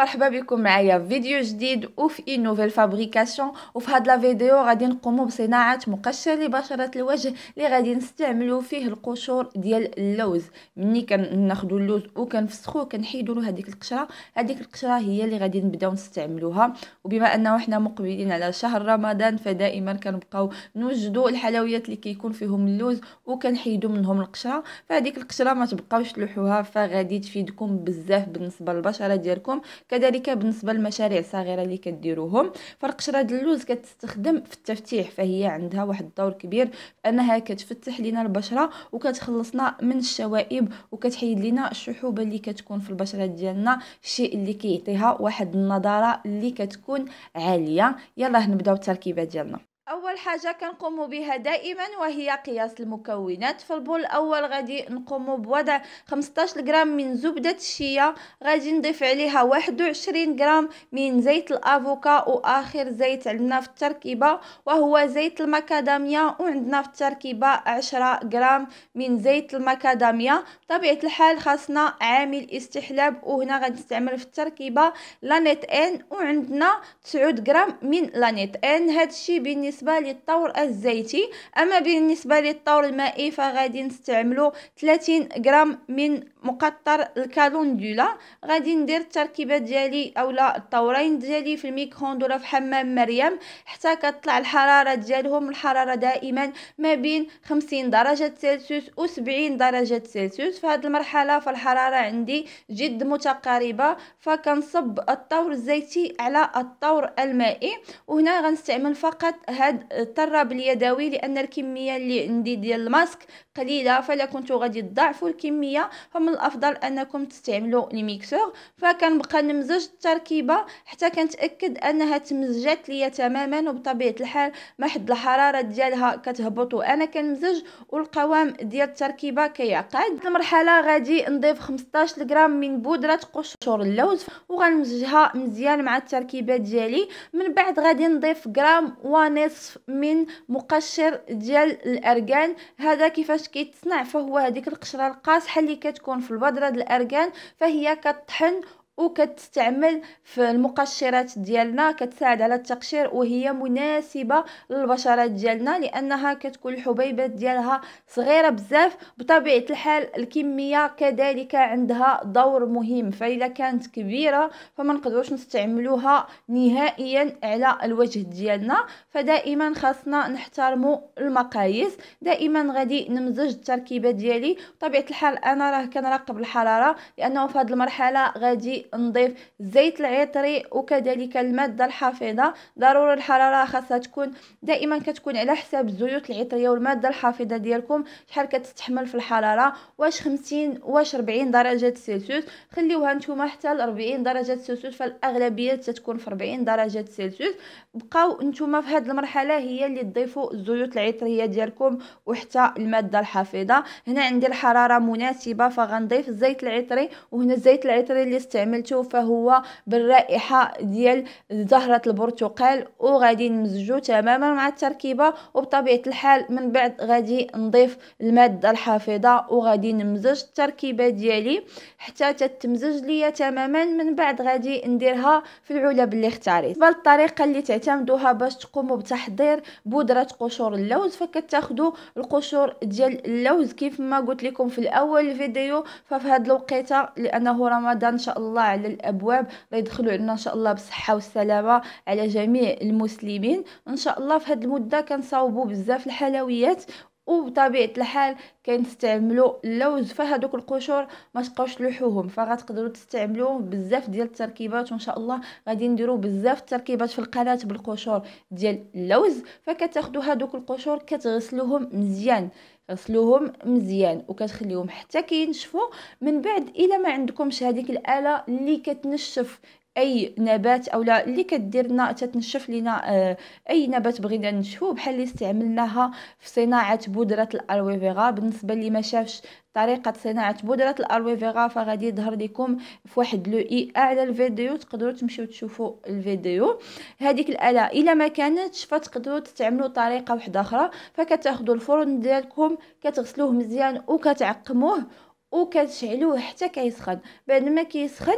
مرحبا بكم معايا في فيديو جديد وفي اي نوفيل فابريكاسيون وفي هاد لا فيديو غادي نقومو بصناعه مقشر لبشره الوجه اللي غادي نستعملو فيه القشور ديال اللوز ملي كناخذو اللوز وكنفسخوه كنحيدو له هذيك القشره هذيك القشره هي اللي غادي نبداو نستعملوها وبما انه حنا مقبلين على شهر رمضان فدائما كنبقاو نوجدو الحلويات اللي كيكون فيهم اللوز وكنحيدو منهم القشره فهذيك القشره ما تبقاوش تلوحوها فغادي تفيدكم بزاف بالنسبه للبشره ديالكم كذلك بالنسبه للمشاريع الصغيره اللي كديروهم فالقشره ديال اللوز كتستخدم في التفتيح فهي عندها واحد الدور كبير انها كتفتح لينا البشره وكتخلصنا من الشوائب وكتحيد لينا الشحوبه اللي كتكون في البشره ديالنا الشيء اللي كيعطيها واحد النضاره اللي كتكون عاليه يلا نبداو التركيبه ديالنا اول حاجه كنقوم بها دائما وهي قياس المكونات في البول الاول غادي نقوم بوضع 15 غرام من زبده الشيا غادي نضيف عليها 21 غرام من زيت الافوكا واخر زيت عندنا في التركيبه وهو زيت المكاداميا وعندنا في التركيبه 10 غرام من زيت المكاداميا بطبيعه الحال خاصنا عامل استحلاب وهنا غنستعمل في التركيبه لانيت ان وعندنا 9 غرام من لانيت ان الشيء بالنسبه بالنسبه للطور الزيتي اما بالنسبه للطور المائي فغادي نستعملو 30 غرام من مقطر الكالوندولا غادي ندير التركيبه ديالي اولا الطورين ديالي في الميكروند ولا في حمام مريم حتى كطلع الحراره ديالهم الحراره دائما ما بين 50 درجه سلسيوس و 70 درجه سلسيوس في هذه المرحله فالحراره عندي جد متقاربه فكنصب الطور الزيتي على الطور المائي وهنا غنستعمل فقط هذا عاد الطراب باليدوي لان الكميه اللي عندي ديال الماسك قليله فلا كنت غادي تضاعفوا الكميه فمن الافضل انكم تستعملوا الميكسور فكنبقى نمزج التركيبه حتى كنتاكد انها تمزجات ليا تماما وبطبيعه الحال ما حد الحراره ديالها كتهبط وانا كنمزج والقوام ديال التركيبه كيعقد المرحله غادي نضيف 15 غرام من بودره قشور اللوز وغنمزجها مزيان مع التركيبه ديالي من بعد غادي نضيف غرام ونص نصف من مقشر ديال الارغان هذا كيفاش كيتصنع فهو هذيك القشره القاصحه اللي كتكون في البودره ديال الارغان فهي كطحن وكتستعمل في المقشرات ديالنا كتساعد على التقشير وهي مناسبه للبشرات ديالنا لانها كتكون الحبيبات ديالها صغيره بزاف بطبيعه الحال الكميه كذلك عندها دور مهم فإذا كانت كبيره فما نقدروش نستعملوها نهائيا على الوجه ديالنا فدائما خاصنا نحترم المقاييس دائما غادي نمزج التركيبه ديالي بطبيعه الحال انا راه كنراقب الحراره لانه في هذه المرحله غادي نضيف الزيت العطري وكذلك الماده الحافظه ضروري الحراره خاصها تكون دائما كتكون على حساب الزيوت العطريه والماده الحافظه ديالكم شحال كتستحمل في الحراره واش 50 واش 40 درجه سلسيوس خليوها نتوما حتى ل 40 درجه سلسيوس فالاغلبيه تتكون في 40 درجه سلسيوس بقاو نتوما في هذه المرحله هي اللي تضيفوا الزيوت العطريه ديالكم وحتى الماده الحافظه هنا عندي الحراره مناسبه فغنضيف الزيت العطري وهنا الزيت العطري اللي استعمل عملته فهو بالرائحه ديال زهره البرتقال وغادي نمزجو تماما مع التركيبه وبطبيعه الحال من بعد غادي نضيف الماده الحافظه وغادي نمزج التركيبه ديالي حتى تتمزج ليا تماما من بعد غادي نديرها في العلب اللي اختاريت بالطريقه اللي تعتمدوها باش تقوموا بتحضير بودره قشور اللوز فكتاخذوا القشور ديال اللوز كيف ما قلت لكم في الاول الفيديو ففي هاد الوقيته لانه رمضان ان شاء الله على الابواب يدخلوا لنا ان شاء الله بالصحه والسلامه على جميع المسلمين ان شاء الله في هذه المده كنصاوبوا بزاف الحلويات وبطبيعه الحال كنستعملوا اللوز فهادوك القشور ما تبقاوش تلوحوهم فغتقدروا تستعملوهم بزاف ديال التركيبات وان شاء الله غادي نديروا بزاف التركيبات في القناه بالقشور ديال اللوز فكتاخذوا هادوك القشور كتغسلوهم مزيان غسلوهم مزيان وكتخليهم حتى كينشفوا من بعد الا ما عندكمش هذيك الاله اللي كتنشف اي نبات اولا اللي كدير لنا تتنشف لنا آه، اي نبات بغينا نشفو بحال اللي استعملناها في صناعه بودره الارويفيرا بالنسبه اللي ما شافش طريقه صناعه بودره الارويفيرا فغادي يظهر لكم في واحد لو اي اعلى الفيديو تقدروا تمشيو تشوفوا الفيديو هذيك الاله الا ما كانتش فتقدروا تعملوا طريقه واحده اخرى فكتاخذوا الفرن ديالكم كتغسلوه مزيان وكتعقموه وكتشعلوه حتى كيسخن بعد ما كيسخن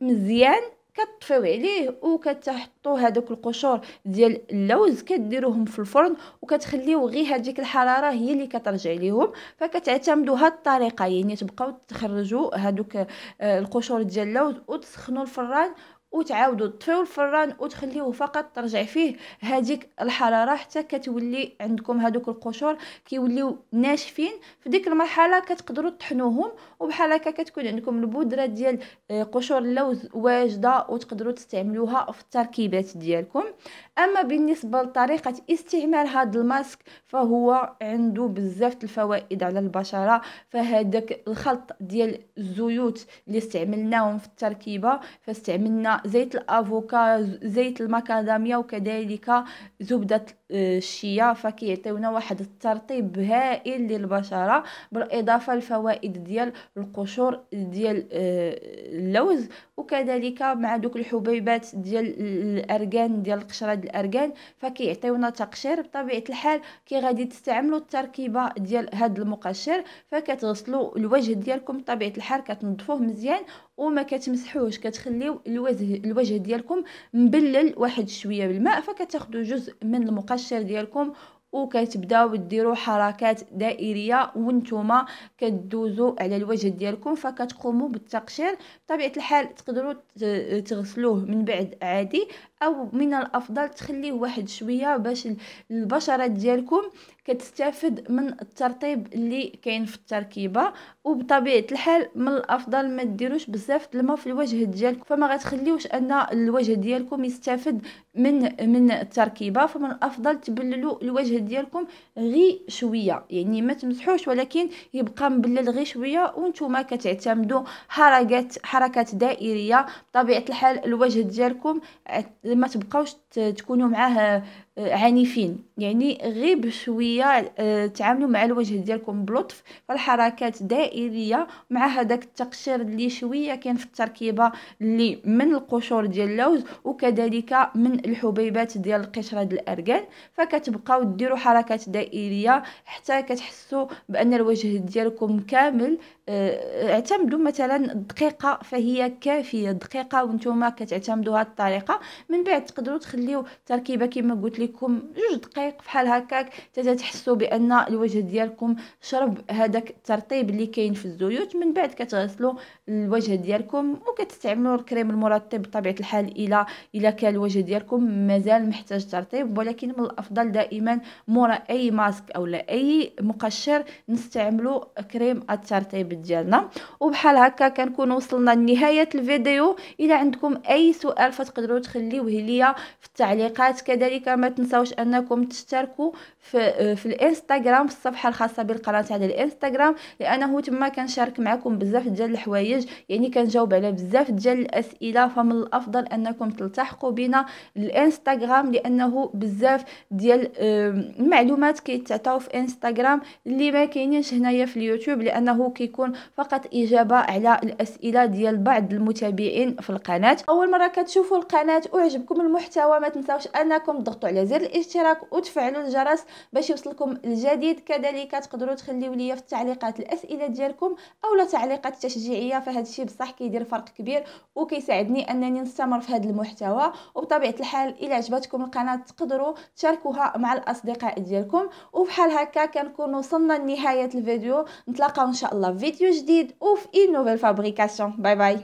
مزيان كطفيو عليه وكتحطوا هذوك القشور ديال اللوز كديروهم في الفرن وكتخليو غير هذيك الحراره هي اللي كترجع ليهم فكتعتمدوا هذه الطريقه يعني تبقاو تخرجوا هذوك آه، القشور ديال اللوز وتسخنوا الفران وتعاودوا تطفيو الفران وتخليوه فقط ترجع فيه هذيك الحراره حتى كتولي عندكم هذوك القشور كيوليو ناشفين في ديك المرحله كتقدروا تطحنوهم وبحال هكا كتكون عندكم البودره ديال آه، قشور اللوز واجده وتقدروا تستعملوها في التركيبات ديالكم اما بالنسبه لطريقه استعمال هذا الماسك فهو عنده بزاف الفوائد على البشره فهذاك الخلط ديال الزيوت اللي استعملناهم في التركيبه فاستعملنا زيت الافوكا زيت المكاداميا وكذلك زبده آه، الشيا فكيعطيونا واحد الترطيب هائل للبشره بالاضافه لفوائد ديال القشور ديال آه، اللوز وكذلك مع دوك الحبيبات ديال الارغان ديال القشره ديال الارغان فكيعطيونا تقشير بطبيعه الحال كي غادي تستعملوا التركيبه ديال هاد المقشر فكتغسلوا الوجه ديالكم بطبيعه الحال كتنظفوه مزيان وما كتمسحوهش كتخليو الوجه الوجه ديالكم مبلل واحد شويه بالماء فكتاخذوا جزء من المقشر ديالكم وكتبداو ديروا حركات دائريه وانتم كدوزوا على الوجه ديالكم فكتقوموا بالتقشير بطبيعه الحال تقدروا تغسلوه من بعد عادي او من الافضل تخليه واحد شويه باش البشره ديالكم كتستافد من الترطيب اللي كاين في التركيبه وبطبيعه الحال من الافضل ما ديروش بزاف الماء في الوجه ديالكم فما غتخليوش ان الوجه ديالكم يستافد من من التركيبه فمن الافضل تبللوا الوجه ديالكم غي شويه يعني ما تمسحوش ولكن يبقى مبلل غي شويه وانتم كتعتمدوا حركات حركات دائريه بطبيعه الحال الوجه ديالكم ما تبقاوش تكونوا معاه عنيفين يعني غير بشويه آه، تعاملوا مع الوجه ديالكم بلطف فالحركات دائريه مع هذاك التقشير اللي شويه كاين في التركيبه اللي من القشور ديال اللوز وكذلك من الحبيبات ديال القشره ديال الارغان فكتبقاو ديروا حركات دائريه حتى كتحسوا بان الوجه ديالكم كامل آه، اعتمدوا مثلا دقيقه فهي كافيه دقيقه وانتم هذه الطريقه من بعد تقدروا تخليو تركيبه كما قلت لكم لكم جوج دقائق فحال هكاك حتى تحسوا بان الوجه ديالكم شرب هذاك الترطيب اللي كاين في الزيوت من بعد كتغسلوا الوجه ديالكم وكتستعملوا الكريم المرطب بطبيعه الحال الى الا كان الوجه ديالكم مازال محتاج ترطيب ولكن من الافضل دائما مورا اي ماسك اولا اي مقشر نستعملوا كريم الترطيب ديالنا وبحال هكا كنكون وصلنا لنهايه الفيديو الى عندكم اي سؤال فتقدروا تخليوه ليا في التعليقات كذلك ما تنساوش انكم تشتركوا في آه، في الانستغرام في الصفحه الخاصه بالقناه على الانستغرام لانه تما كنشارك معكم بزاف ديال الحوايج يعني كنجاوب على بزاف ديال الاسئله فمن الافضل انكم تلتحقوا بنا الانستغرام لانه بزاف ديال المعلومات آه، كيتعطاو في انستغرام اللي ما كاينينش هنايا في اليوتيوب لانه كيكون فقط اجابه على الاسئله ديال بعض المتابعين في القناه اول مره كتشوفوا القناه وعجبكم المحتوى ما تنساوش انكم تضغطوا على زر الاشتراك وتفعلوا الجرس باش يوصلكم الجديد كذلك تقدروا تخليو ليا في التعليقات الاسئله ديالكم اولا تعليقات تشجيعيه فهذا الشيء بصح كيدير فرق كبير وكيساعدني انني نستمر في هذا المحتوى وبطبيعه الحال الا عجبتكم القناه تقدروا تشاركوها مع الاصدقاء ديالكم وبحال هكا كنكون وصلنا لنهايه الفيديو نتلاقاو ان شاء الله في فيديو جديد وفي اي نوفيل فابريكاسيون باي باي